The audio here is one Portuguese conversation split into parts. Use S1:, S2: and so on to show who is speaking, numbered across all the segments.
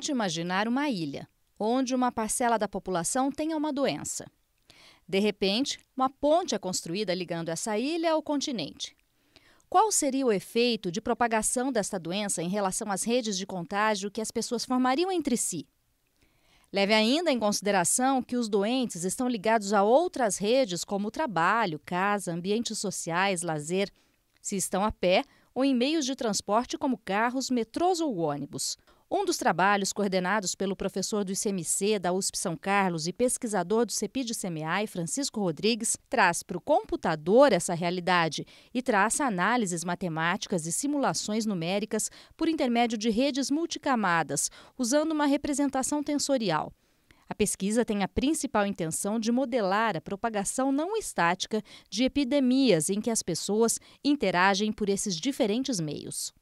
S1: Tente imaginar uma ilha, onde uma parcela da população tenha uma doença. De repente, uma ponte é construída ligando essa ilha ao continente. Qual seria o efeito de propagação desta doença em relação às redes de contágio que as pessoas formariam entre si? Leve ainda em consideração que os doentes estão ligados a outras redes como trabalho, casa, ambientes sociais, lazer, se estão a pé ou em meios de transporte como carros, metrôs ou ônibus. Um dos trabalhos coordenados pelo professor do ICMC da USP São Carlos e pesquisador do CEPID CMAI, Francisco Rodrigues, traz para o computador essa realidade e traça análises matemáticas e simulações numéricas por intermédio de redes multicamadas, usando uma representação tensorial. A pesquisa tem a principal intenção de modelar a propagação não estática de epidemias em que as pessoas interagem por esses diferentes meios.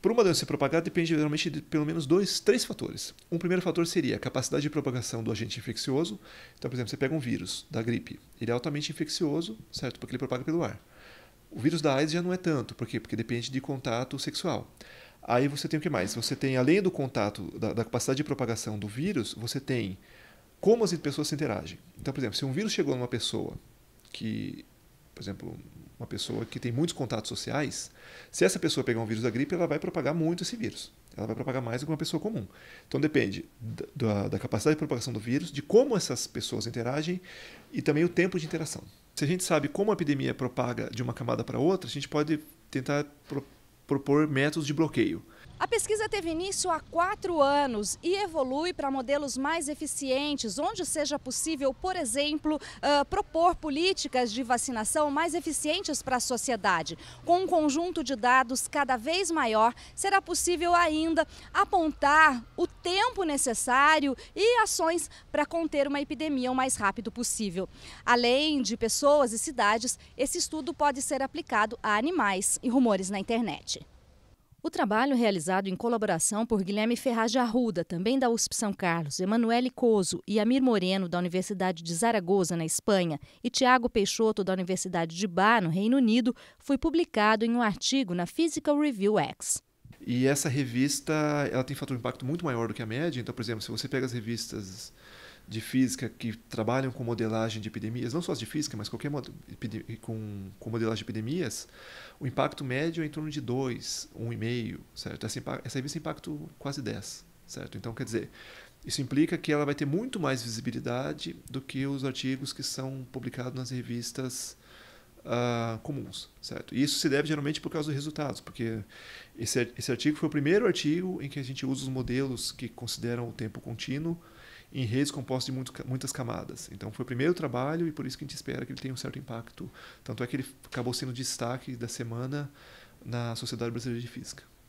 S2: Para uma doença se propagar, depende geralmente de pelo menos dois, três fatores. Um primeiro fator seria a capacidade de propagação do agente infeccioso. Então, por exemplo, você pega um vírus da gripe, ele é altamente infeccioso, certo? Porque ele propaga pelo ar. O vírus da AIDS já não é tanto, por quê? Porque depende de contato sexual. Aí você tem o que mais? Você tem, além do contato, da, da capacidade de propagação do vírus, você tem como as pessoas se interagem. Então, por exemplo, se um vírus chegou numa pessoa que, por exemplo, uma pessoa que tem muitos contatos sociais, se essa pessoa pegar um vírus da gripe, ela vai propagar muito esse vírus. Ela vai propagar mais do que uma pessoa comum. Então depende da, da capacidade de propagação do vírus, de como essas pessoas interagem e também o tempo de interação. Se a gente sabe como a epidemia propaga de uma camada para outra, a gente pode tentar pro propor métodos de bloqueio.
S1: A pesquisa teve início há quatro anos e evolui para modelos mais eficientes, onde seja possível, por exemplo, uh, propor políticas de vacinação mais eficientes para a sociedade. Com um conjunto de dados cada vez maior, será possível ainda apontar o tempo necessário e ações para conter uma epidemia o mais rápido possível. Além de pessoas e cidades, esse estudo pode ser aplicado a animais e rumores na internet. O trabalho realizado em colaboração por Guilherme Ferraz de Arruda, também da USP São Carlos, Emanuele Coso e Amir Moreno, da Universidade de Zaragoza, na Espanha, e Tiago Peixoto, da Universidade de Bar, no Reino Unido, foi publicado em um artigo na Physical Review X.
S2: E essa revista ela tem um fator de impacto muito maior do que a média. Então, por exemplo, se você pega as revistas de física que trabalham com modelagem de epidemias, não só as de física, mas qualquer mod com, com modelagem de epidemias, o impacto médio é em torno de 2, 1,5, um certo? Essa, revista impacto quase 10, certo? Então, quer dizer, isso implica que ela vai ter muito mais visibilidade do que os artigos que são publicados nas revistas Uh, comuns, certo? E isso se deve geralmente por causa dos resultados, porque esse, esse artigo foi o primeiro artigo em que a gente usa os modelos que consideram o tempo contínuo em redes compostas de muito, muitas camadas. Então foi o primeiro trabalho e por isso que a gente espera que ele tenha um certo impacto. Tanto é que ele acabou sendo destaque da semana na Sociedade Brasileira de Física.